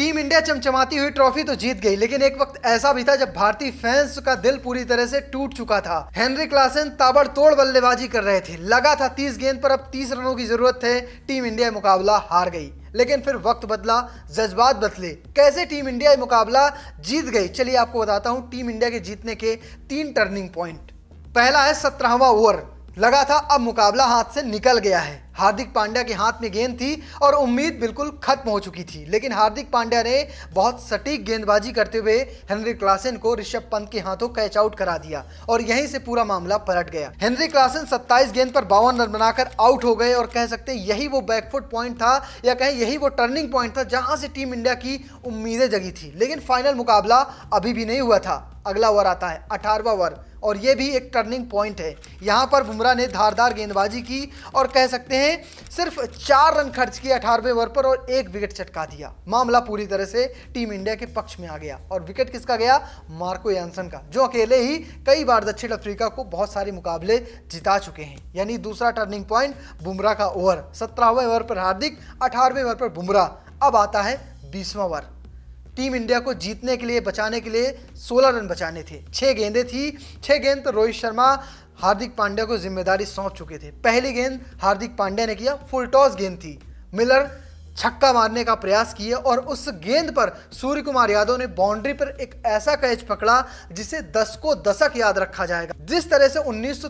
team India चमचमाती हुई trophy तो जीत गई लेकिन एक वक्त ऐसा भी था जब भारतीय फैंस का दिल पूरी तरह से टूट चुका था हेनरी क्लासन ताबड़तोड़ बल्लेबाजी कर रहे थे लगा था तीस गेंद पर अब तीस रनों की जरूरत थे टीम इंडिया मुकाबला हार गई लेकिन फिर वक्त बदला जज्बात बदले कैसे टीम इंडिया मुकाबला जीत गई चलिए आपको बताता हूँ टीम इंडिया के जीतने के तीन टर्निंग पॉइंट पहला है सत्रहवा ओवर लगा था अब मुकाबला हाथ से निकल गया है हार्दिक पांड्या के हाथ में गेंद थी और उम्मीद बिल्कुल खत्म हो चुकी थी लेकिन हार्दिक पांड्या ने बहुत सटीक गेंदबाजी करते हुए हेनरी क्लासन को ऋषभ पंत के हाथों कैच आउट करा दिया और यहीं से पूरा मामला पलट गया हेनरी क्लासन 27 गेंद पर बावन रन बनाकर आउट हो गए और कह सकते हैं यही वो बैकफुट पॉइंट था या कहें यही वो टर्निंग पॉइंट था जहां से टीम इंडिया की उम्मीदें जगी थी लेकिन फाइनल मुकाबला अभी भी नहीं हुआ था अगला ओवर आता है अठारवा ओवर और ये भी एक टर्निंग पॉइंट है यहाँ पर बुमराह ने धारदार गेंदबाजी की और कह सकते हैं ने सिर्फ चार रन खर्च किए अठारहवें ओवर पर और एक विकेट चटका दिया मामला पूरी तरह से टीम इंडिया के पक्ष में आ गया और विकेट किसका गया मार्को यानसन का जो अकेले ही कई बार दक्षिण अफ्रीका को बहुत सारे मुकाबले जिता चुके हैं यानी दूसरा टर्निंग पॉइंट बुमराह का ओवर सत्रहवें ओवर पर हार्दिक अठारहवें ओवर पर बुमराह अब आता है बीसवा ओवर टीम इंडिया को जीतने के लिए बचाने के लिए 16 रन बचाने थे छह गेंदे थी छह गेंद तो रोहित शर्मा हार्दिक पांड्या को जिम्मेदारी सौंप चुके थे पहली गेंद हार्दिक पांड्या ने किया फुल टॉस गेंद थी मिलर छक्का मारने का प्रयास किए और उस गेंद पर सूर्य कुमार यादव ने बाउंड्री पर एक ऐसा कैच पकड़ा जिसे दस को दशक याद रखा जाएगा जिस तरह से उन्नीस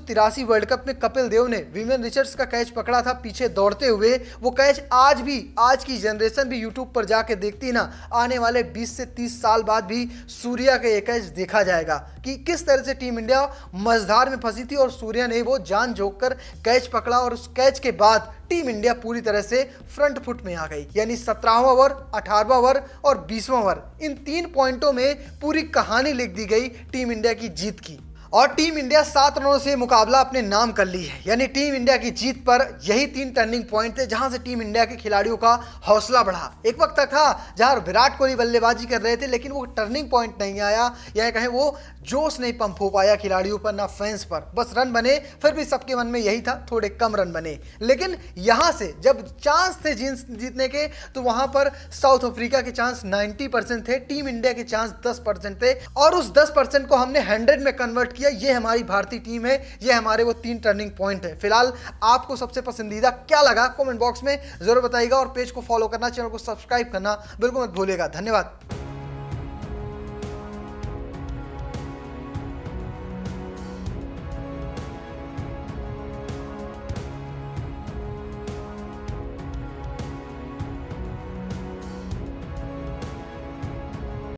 वर्ल्ड कप में कपिल देव ने विमेन रिचर्ड्स का कैच पकड़ा था पीछे दौड़ते हुए वो कैच आज भी आज की जनरेशन भी यूट्यूब पर जाके देखती ना आने वाले बीस से तीस साल बाद भी सूर्या का ये कैच देखा जाएगा कि किस तरह से टीम इंडिया मझधार में फंसी थी और सूर्या ने वो जान जोक कैच पकड़ा और उस कैच के बाद टीम इंडिया पूरी तरह से फ्रंट फुट में आ गई यानी सत्रहवा ओवर अठारहवा ओवर और बीसवा ओवर इन तीन पॉइंटों में पूरी कहानी लिख दी गई टीम इंडिया की जीत की और टीम इंडिया सात रनों से मुकाबला अपने नाम कर ली है यानी टीम इंडिया की जीत पर यही तीन टर्निंग पॉइंट थे जहां से टीम इंडिया के खिलाड़ियों का हौसला बढ़ा एक वक्त था जहां विराट कोहली बल्लेबाजी कर रहे थे लेकिन वो टर्निंग पॉइंट नहीं आया या कहें वो जोश नहीं पंप हो पाया खिलाड़ियों पर ना फैंस पर बस रन बने फिर भी सबके मन में यही था थोड़े कम रन बने लेकिन यहाँ से जब चांस थे जींस जीतने के तो वहां पर साउथ अफ्रीका के चांस नाइन्टी परसेंट थे टीम इंडिया के चांस दस परसेंट थे और उस दस परसेंट को हमने हंड्रेड में कन्वर्ट किया ये हमारी भारतीय टीम है ये हमारे वो तीन टर्निंग पॉइंट है फिलहाल आपको सबसे पसंदीदा क्या लगा कॉमेंट बॉक्स में जरूर बताइएगा और पेज को फॉलो करना चैनल को सब्सक्राइब करना बिल्कुल मत भूलेगा धन्यवाद